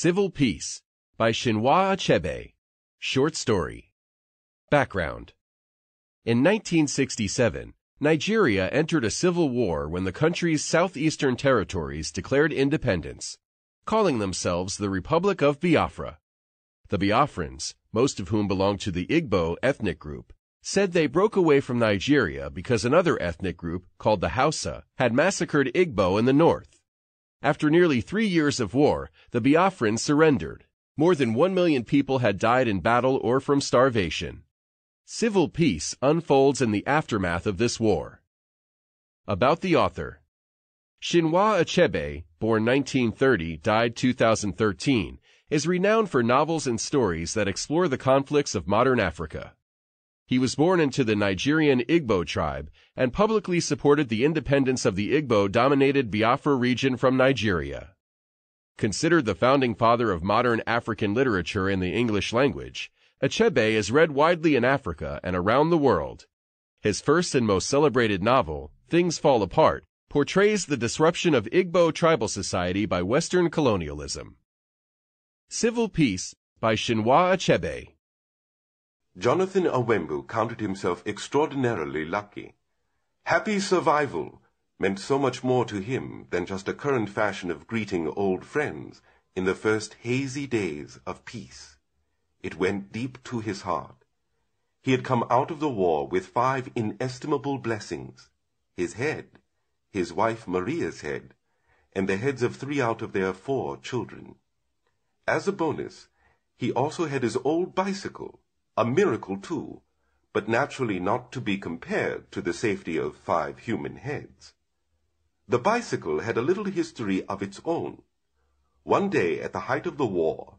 Civil Peace by Chinua Achebe. Short story. Background. In 1967, Nigeria entered a civil war when the country's southeastern territories declared independence, calling themselves the Republic of Biafra. The Biafrans, most of whom belonged to the Igbo ethnic group, said they broke away from Nigeria because another ethnic group, called the Hausa, had massacred Igbo in the north. After nearly three years of war, the Biafrans surrendered. More than one million people had died in battle or from starvation. Civil peace unfolds in the aftermath of this war. About the author Chinua Achebe, born 1930, died 2013, is renowned for novels and stories that explore the conflicts of modern Africa. He was born into the Nigerian Igbo tribe and publicly supported the independence of the Igbo-dominated Biafra region from Nigeria. Considered the founding father of modern African literature in the English language, Achebe is read widely in Africa and around the world. His first and most celebrated novel, Things Fall Apart, portrays the disruption of Igbo tribal society by Western colonialism. Civil Peace by Shinwa Achebe Jonathan Awembu counted himself extraordinarily lucky. Happy survival meant so much more to him than just a current fashion of greeting old friends in the first hazy days of peace. It went deep to his heart. He had come out of the war with five inestimable blessings his head, his wife Maria's head, and the heads of three out of their four children. As a bonus, he also had his old bicycle a miracle too, but naturally not to be compared to the safety of five human heads. The bicycle had a little history of its own. One day, at the height of the war,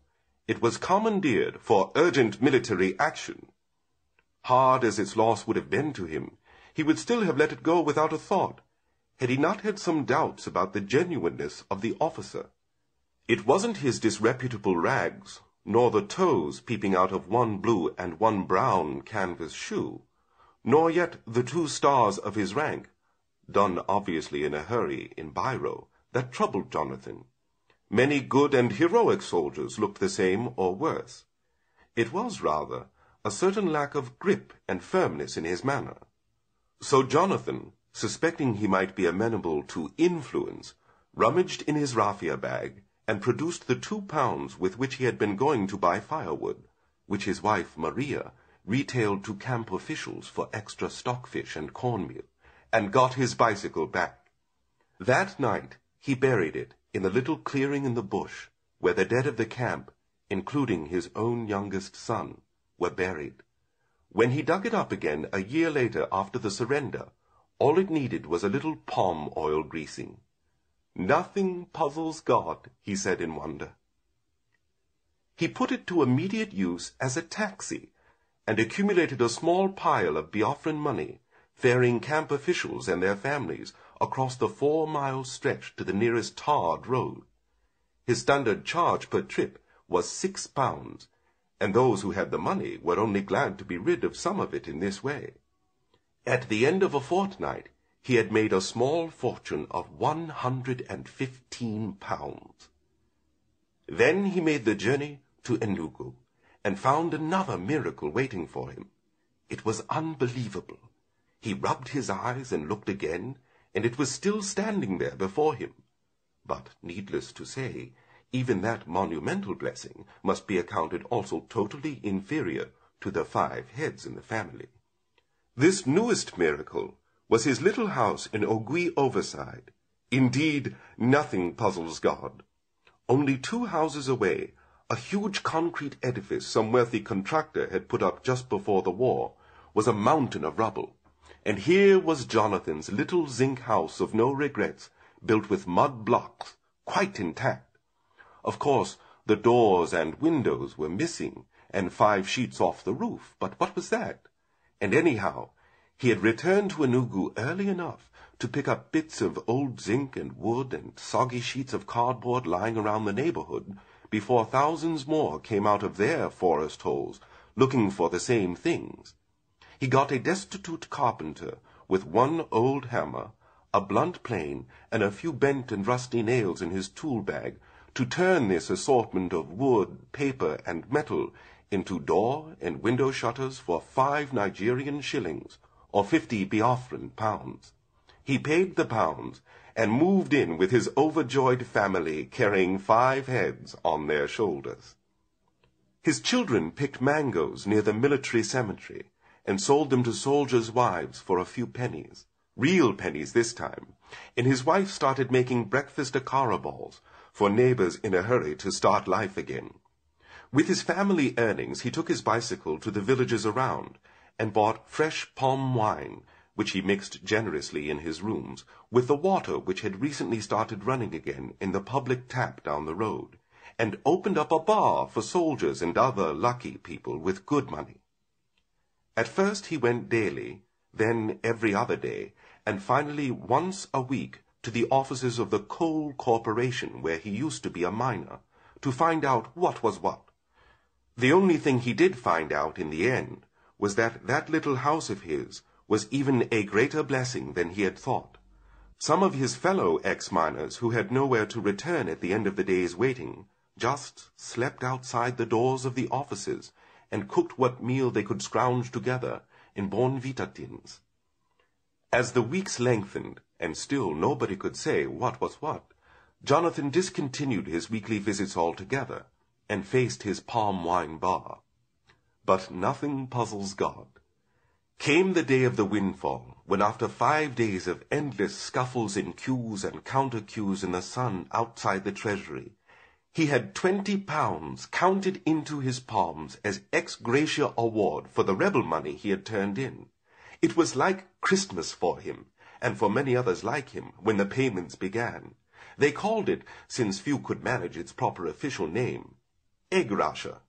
it was commandeered for urgent military action. Hard as its loss would have been to him, he would still have let it go without a thought, had he not had some doubts about the genuineness of the officer. It wasn't his disreputable rags nor the toes peeping out of one blue and one brown canvas shoe, nor yet the two stars of his rank, done obviously in a hurry in biro, that troubled Jonathan. Many good and heroic soldiers looked the same or worse. It was, rather, a certain lack of grip and firmness in his manner. So Jonathan, suspecting he might be amenable to influence, rummaged in his raffia bag and produced the two pounds with which he had been going to buy firewood, which his wife Maria retailed to camp officials for extra stockfish and cornmeal, and got his bicycle back. That night he buried it in the little clearing in the bush where the dead of the camp, including his own youngest son, were buried. When he dug it up again a year later after the surrender, all it needed was a little palm oil greasing. "Nothing puzzles God," he said in wonder. He put it to immediate use as a taxi, and accumulated a small pile of Biafran money, ferrying camp officials and their families across the four mile stretch to the nearest tarred road. His standard charge per trip was six pounds, and those who had the money were only glad to be rid of some of it in this way. At the end of a fortnight he had made a small fortune of one hundred and fifteen pounds. Then he made the journey to Enugu, and found another miracle waiting for him. It was unbelievable. He rubbed his eyes and looked again, and it was still standing there before him. But, needless to say, even that monumental blessing must be accounted also totally inferior to the five heads in the family. This newest miracle was his little house in Ogui Overside. Indeed, nothing puzzles God. Only two houses away, a huge concrete edifice some wealthy contractor had put up just before the war was a mountain of rubble. And here was Jonathan's little zinc house of no regrets, built with mud blocks, quite intact. Of course, the doors and windows were missing, and five sheets off the roof, but what was that? And anyhow, he had returned to Enugu early enough to pick up bits of old zinc and wood and soggy sheets of cardboard lying around the neighborhood before thousands more came out of their forest holes looking for the same things. He got a destitute carpenter with one old hammer, a blunt plane, and a few bent and rusty nails in his tool bag to turn this assortment of wood, paper, and metal into door and window shutters for five Nigerian shillings or fifty Biafran pounds. He paid the pounds and moved in with his overjoyed family carrying five heads on their shoulders. His children picked mangoes near the military cemetery and sold them to soldiers' wives for a few pennies, real pennies this time, and his wife started making breakfast akara balls for neighbors in a hurry to start life again. With his family earnings, he took his bicycle to the villages around and bought fresh palm wine, which he mixed generously in his rooms with the water which had recently started running again in the public tap down the road, and opened up a bar for soldiers and other lucky people with good money. At first he went daily, then every other day, and finally once a week to the offices of the Coal Corporation where he used to be a miner, to find out what was what. The only thing he did find out in the end was that that little house of his was even a greater blessing than he had thought. Some of his fellow ex-miners who had nowhere to return at the end of the day's waiting just slept outside the doors of the offices and cooked what meal they could scrounge together in Bon Vita tins. As the weeks lengthened, and still nobody could say what was what, Jonathan discontinued his weekly visits altogether, and faced his palm wine bar. But nothing puzzles God. Came the day of the windfall, when after five days of endless scuffles in queues and counter queues in the sun outside the Treasury, he had twenty pounds counted into his palms as ex gratia award for the rebel money he had turned in. It was like Christmas for him, and for many others like him, when the payments began. They called it, since few could manage its proper official name, egg rasher.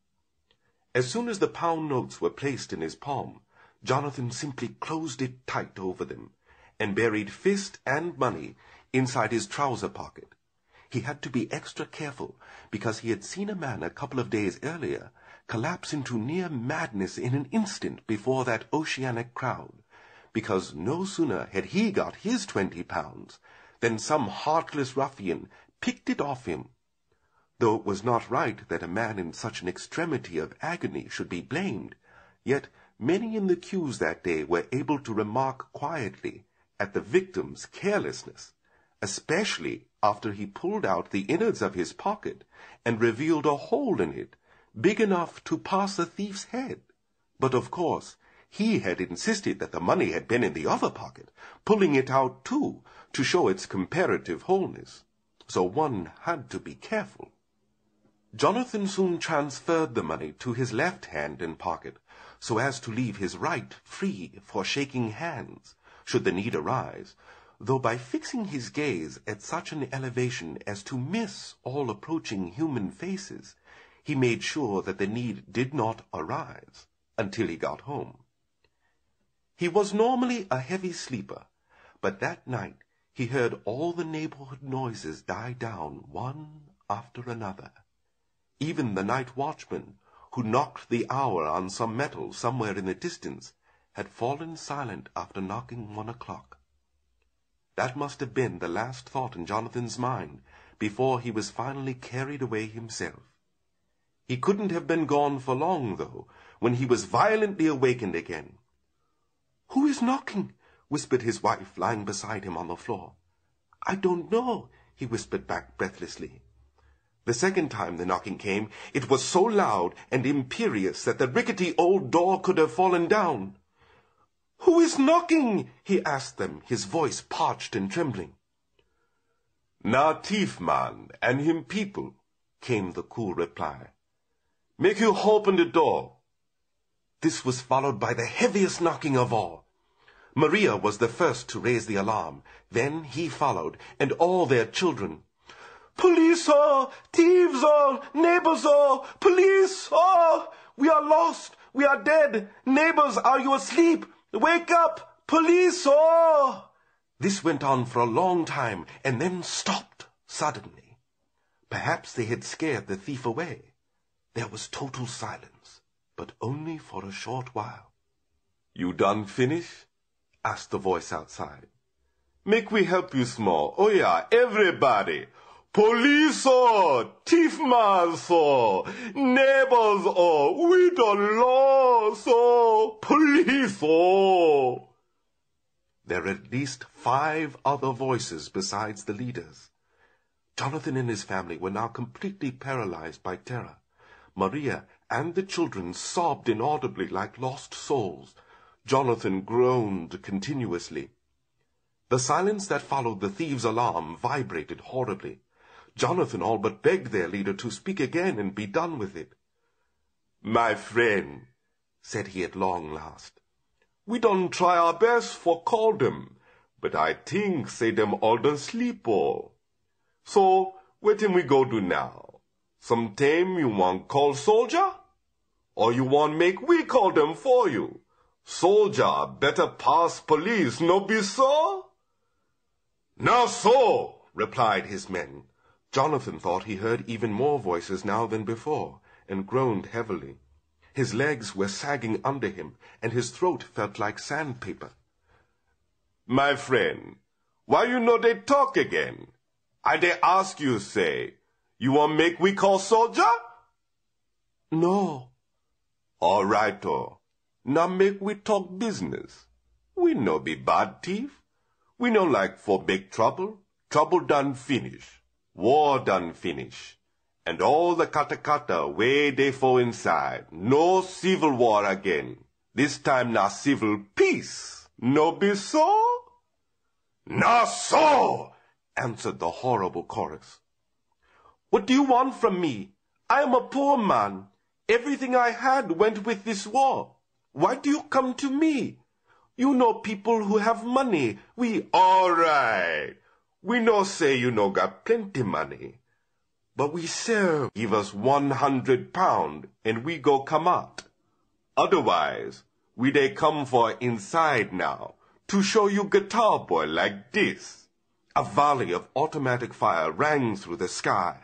As soon as the pound notes were placed in his palm, Jonathan simply closed it tight over them, and buried fist and money inside his trouser pocket. He had to be extra careful because he had seen a man a couple of days earlier collapse into near madness in an instant before that oceanic crowd, because no sooner had he got his twenty pounds than some heartless ruffian picked it off him Though it was not right that a man in such an extremity of agony should be blamed, yet many in the queues that day were able to remark quietly at the victim's carelessness, especially after he pulled out the innards of his pocket and revealed a hole in it big enough to pass a thief's head. But of course he had insisted that the money had been in the other pocket, pulling it out too to show its comparative wholeness. So one had to be careful. Jonathan soon transferred the money to his left hand and pocket, so as to leave his right free for shaking hands, should the need arise, though by fixing his gaze at such an elevation as to miss all approaching human faces, he made sure that the need did not arise until he got home. He was normally a heavy sleeper, but that night he heard all the neighborhood noises die down one after another. Even the night watchman, who knocked the hour on some metal somewhere in the distance, had fallen silent after knocking one o'clock. That must have been the last thought in Jonathan's mind before he was finally carried away himself. He couldn't have been gone for long, though, when he was violently awakened again. Who is knocking? whispered his wife, lying beside him on the floor. I don't know, he whispered back breathlessly. The second time the knocking came, it was so loud and imperious that the rickety old door could have fallen down. "Who is knocking?" he asked them, his voice parched and trembling. "Native man and him people," came the cool reply. "Make you open the door." This was followed by the heaviest knocking of all. Maria was the first to raise the alarm, then he followed, and all their children. Police all, thieves all, neighbors all, police all. We are lost, we are dead. Neighbors, are you asleep? Wake up, police all. This went on for a long time and then stopped suddenly. Perhaps they had scared the thief away. There was total silence, but only for a short while. You done finish? asked the voice outside. Make we help you small. Oh yeah, everybody. Poliso, Tifmaso, neighbors, or we don't law, so poliso. There are at least five other voices besides the leader's. Jonathan and his family were now completely paralyzed by terror. Maria and the children sobbed inaudibly like lost souls. Jonathan groaned continuously. The silence that followed the thieves' alarm vibrated horribly. Jonathan all but begged their leader to speak again and be done with it. My friend, said he at long last, we done try our best for call dem, but I think say dem all done sleep all. So wetin we go do now? Some time you want call soldier? Or you want make we call dem for you? Soldier better pass police, no be so? No so, replied his men. Jonathan thought he heard even more voices now than before, and groaned heavily. His legs were sagging under him, and his throat felt like sandpaper. "My friend, why you no dey talk again? I dey ask you, say, you want make we call soldier? No. All right, oh. Now make we talk business. We no be bad thief. We no like for big trouble. Trouble done finish. War done finish. And all the Katakata way dey for inside. No civil war again. This time na civil peace. No be so? Na so! answered the horrible chorus. What do you want from me? I am a poor man. Everything I had went with this war. Why do you come to me? You know people who have money. We all right. We no say you no got plenty money, but we say Give us one hundred pound and we go come out. Otherwise, we dey come for inside now to show you guitar boy like this. A volley of automatic fire rang through the sky.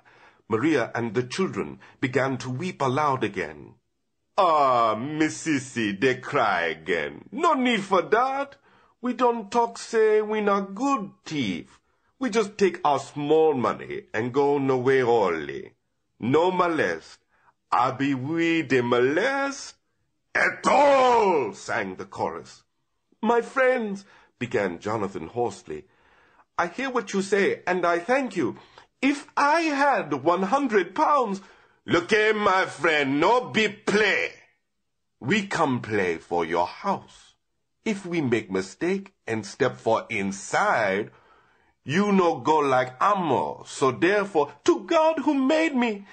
Maria and the children began to weep aloud again. Ah, Mississy, they cry again. No need for that. We don't talk say we no good thief. We just take our small money and go nowhere early. No molest. I be we de molest at all, sang the chorus. My friends, began Jonathan hoarsely, I hear what you say, and I thank you. If I had one hundred pounds, look here, my friend, no be play. We come play for your house. If we make mistake and step for inside, you no go like ammo, So therefore, to God who made me,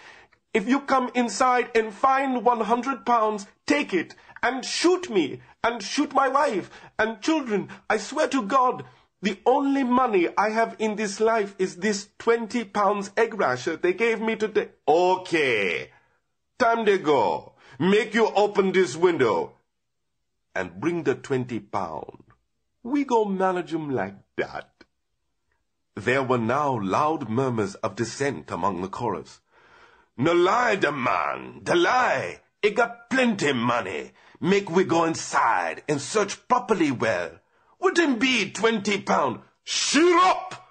if you come inside and find 100 pounds, take it and shoot me and shoot my wife and children. I swear to God, the only money I have in this life is this 20 pounds egg rasher they gave me today. Okay. Time to go. Make you open this window and bring the 20 pound. We go manage 'em like that. There were now loud murmurs of dissent among the chorus. No lie de man, de lie. I got plenty money. Make we go inside and search properly well. Wouldn't be twenty pound. Shoot up!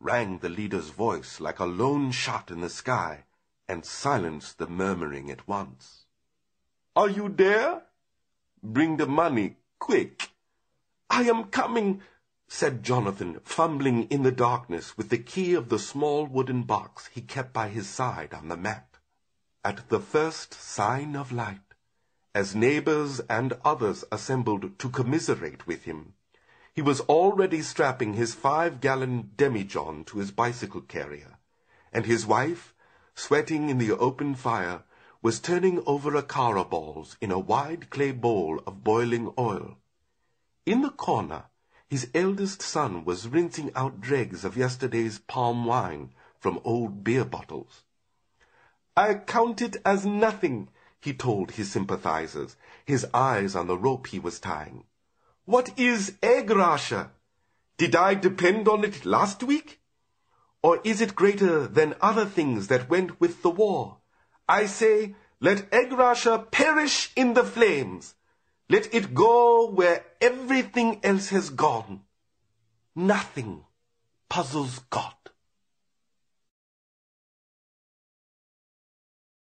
rang the leader's voice like a lone shot in the sky and silenced the murmuring at once. Are you there? Bring the money, quick. I am coming said Jonathan, fumbling in the darkness with the key of the small wooden box he kept by his side on the mat. At the first sign of light, as neighbors and others assembled to commiserate with him, he was already strapping his five-gallon demijohn to his bicycle carrier, and his wife, sweating in the open fire, was turning over a cara in a wide clay bowl of boiling oil. In the corner his eldest son was rinsing out dregs of yesterday's palm wine from old beer bottles. "I count it as nothing," he told his sympathizers, his eyes on the rope he was tying. "What is egg rasher? Did I depend on it last week? Or is it greater than other things that went with the war? I say, let egg rasher perish in the flames. Let it go where everything else has gone. Nothing puzzles God.